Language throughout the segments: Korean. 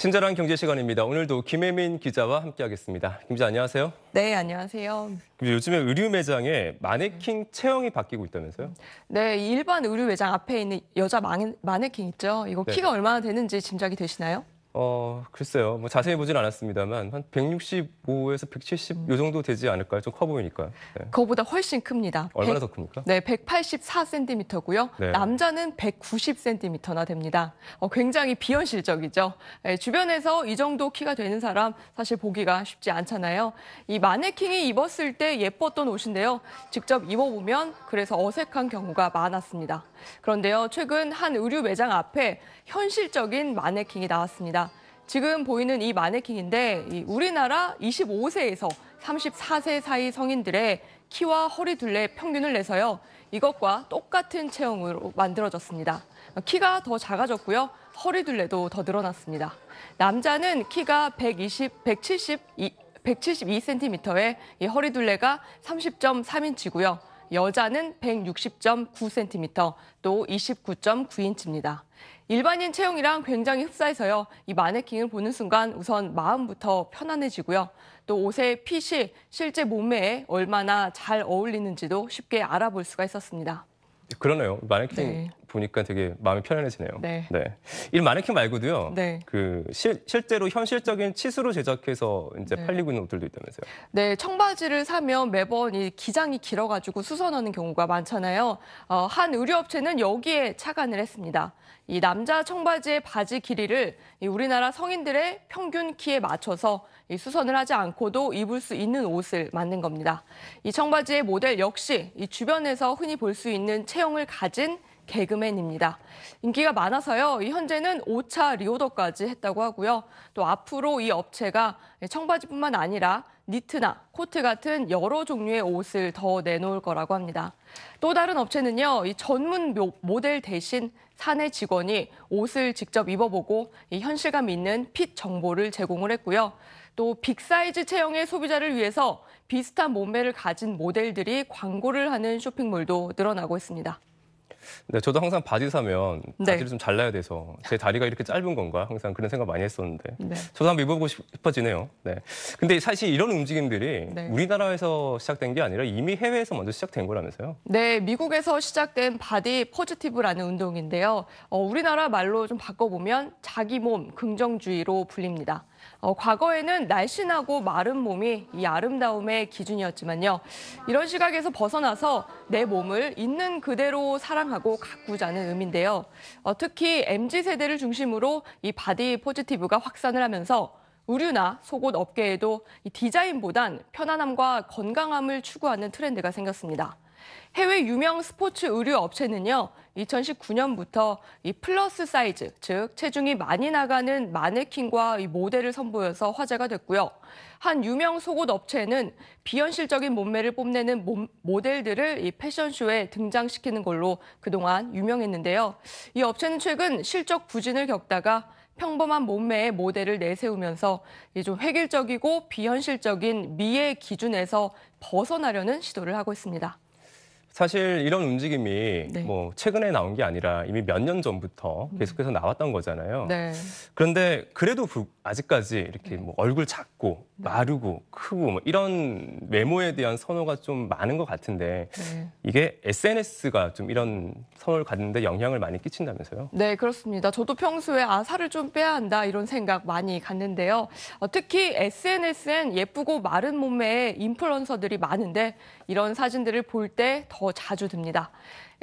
친절한 경제 시간입니다. 오늘도 김혜민 기자와 함께하겠습니다. 김 기자 안녕하세요. 네, 안녕하세요. 요즘에 의류 매장에 마네킹 체형이 바뀌고 있다면서요? 네, 일반 의류 매장 앞에 있는 여자 마네, 킹 있죠. 이거 네, 키가 네. 얼마나 되는지 짐작이 되시나요? 어, 글쎄요. 뭐 자세히 보진 않았습니다만 한 165에서 170요 음. 정도 되지 않을까요? 좀 커 보이니까요. 네. 그거보다 훨씬 큽니다. 얼마나 100, 더 큽니까? 네, 184cm고요. 네. 남자는 190cm나 됩니다. 어, 굉장히 비현실적이죠. 네, 주변에서 이 정도 키가 되는 사람 사실 보기가 쉽지 않잖아요. 이 마네킹이 입었을 때 예뻤던 옷인데요. 직접 입어보면 그래서 어색한 경우가 많았습니다. 그런데요, 최근 한 의류 매장 앞에 현실적인 마네킹이 나왔습니다. 지금 보이는 이 마네킹인데 이 우리나라 25세에서 34세 사이 성인들의 키와 허리 둘레 평균을 내서요. 이것과 똑같은 체형으로 만들어졌습니다. 키가 더 작아졌고요. 허리 둘레도 더 늘어났습니다. 남자는 키가 120, 170, 172cm에 이 허리 둘레가 30.3인치고요. 여자는 160.9cm, 또 29.9인치입니다. 일반인 채용이랑 굉장히 흡사해서요. 이 마네킹을 보는 순간 우선 마음부터 편안해지고요. 또 옷의 핏이 실제 몸매에 얼마나 잘 어울리는지도 쉽게 알아볼 수가 있었습니다. 그러네요. 마네킹 네. 보니까 되게 마음이 편안해지네요. 네. 네. 이 마네킹 말고도요. 네. 그 실, 실제로 현실적인 치수로 제작해서 이제 네. 팔리고 있는 옷들도 있다면서요. 네, 청바지를 사면 매번 이 기장이 길어가지고 수선하는 경우가 많잖아요. 어, 한 의류업체는 여기에 착안을 했습니다. 이 남자 청바지의 바지 길이를 우리나라 성인들의 평균 키에 맞춰서 수선을 하지 않고도 입을 수 있는 옷을 만든 겁니다. 이 청바지의 모델 역시 이 주변에서 흔히 볼 수 있는 체형을 가진 개그맨입니다. 인기가 많아서요. 현재는 5차 리오더까지 했다고 하고요. 또 앞으로 이 업체가 청바지뿐만 아니라 니트나 코트 같은 여러 종류의 옷을 더 내놓을 거라고 합니다. 또 다른 업체는요. 이 전문 모델 대신 사내 직원이 옷을 직접 입어보고 이 현실감 있는 핏 정보를 제공을 했고요. 또 빅사이즈 체형의 소비자를 위해서 비슷한 몸매를 가진 모델들이 광고를 하는 쇼핑몰도 늘어나고 있습니다. 네, 저도 항상 바지 사면 네. 바지를 좀 잘라야 돼서 제 다리가 이렇게 짧은 건가 항상 그런 생각 많이 했었는데 네. 저도 한번 입어보고 싶어지네요. 네. 근데 사실 이런 움직임들이 네. 우리나라에서 시작된 게 아니라 이미 해외에서 먼저 시작된 거라면서요? 네, 미국에서 시작된 바디 포지티브라는 운동인데요. 어, 우리나라 말로 좀 바꿔보면 자기 몸 긍정주의로 불립니다. 어, 과거에는 날씬하고 마른 몸이 이 아름다움의 기준이었지만요. 이런 시각에서 벗어나서 내 몸을 있는 그대로 사랑하고 가꾸자는 의미인데요. 어, 특히 MZ세대를 중심으로 이 바디 포지티브가 확산을 하면서 의류나 속옷 업계에도 이 디자인보단 편안함과 건강함을 추구하는 트렌드가 생겼습니다. 해외 유명 스포츠 의류 업체는요, 2019년부터 이 플러스 사이즈, 즉 체중이 많이 나가는 마네킹과 이 모델을 선보여서 화제가 됐고요. 한 유명 속옷 업체는 비현실적인 몸매를 뽐내는 몸, 모델들을 이 패션쇼에 등장시키는 걸로 그동안 유명했는데요. 이 업체는 최근 실적 부진을 겪다가 평범한 몸매의 모델을 내세우면서 좀 획일적이고 비현실적인 미의 기준에서 벗어나려는 시도를 하고 있습니다. 사실 이런 움직임이 네. 뭐 최근에 나온 게 아니라 이미 몇 년 전부터 음. 계속해서 나왔던 거잖아요. 네. 그런데 그래도 아직까지 이렇게 네. 뭐 얼굴 작고 네. 마르고 크고 뭐 이런 외모에 대한 선호가 좀 많은 것 같은데 네. 이게 SNS가 좀 이런 선호를 갖는데 영향을 많이 끼친다면서요? 네, 그렇습니다. 저도 평소에 아 살을 좀 빼야 한다 이런 생각 많이 갔는데요 어, 특히 SNS엔 예쁘고 마른 몸매의 인플루언서들이 많은데 이런 사진들을 볼때 더더 자주 듭니다.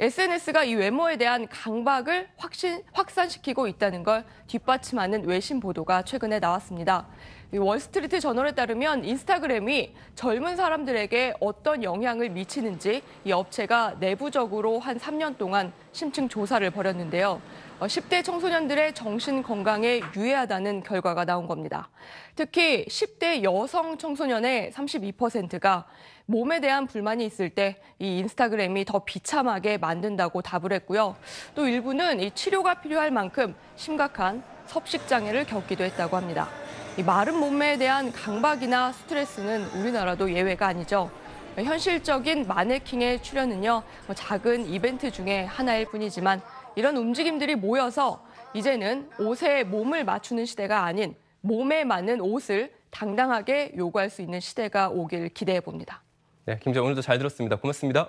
SNS가 이 외모에 대한 강박을 확신, 확산시키고 있다는 걸 뒷받침하는 외신 보도가 최근에 나왔습니다. 월스트리트 저널에 따르면 인스타그램이 젊은 사람들에게 어떤 영향을 미치는지 이 업체가 내부적으로 한 3년 동안 심층 조사를 벌였는데요. 10대 어, 청소년들의 정신 건강에 유해하다는 결과가 나온 겁니다. 특히 10대 여성 청소년의 32%가 몸에 대한 불만이 있을 때 이 인스타그램이 더 비참하게 만든다고 답을 했고요. 또 일부는 이 치료가 필요할 만큼 심각한 섭식장애를 겪기도 했다고 합니다. 이 마른 몸매에 대한 강박이나 스트레스는 우리나라도 예외가 아니죠. 현실적인 마네킹의 출연은요, 뭐 작은 이벤트 중에 하나일 뿐이지만 이런 움직임들이 모여서 이제는 옷에 몸을 맞추는 시대가 아닌 몸에 맞는 옷을 당당하게 요구할 수 있는 시대가 오길 기대해 봅니다. 네, 김재 오늘도 잘 들었습니다. 고맙습니다.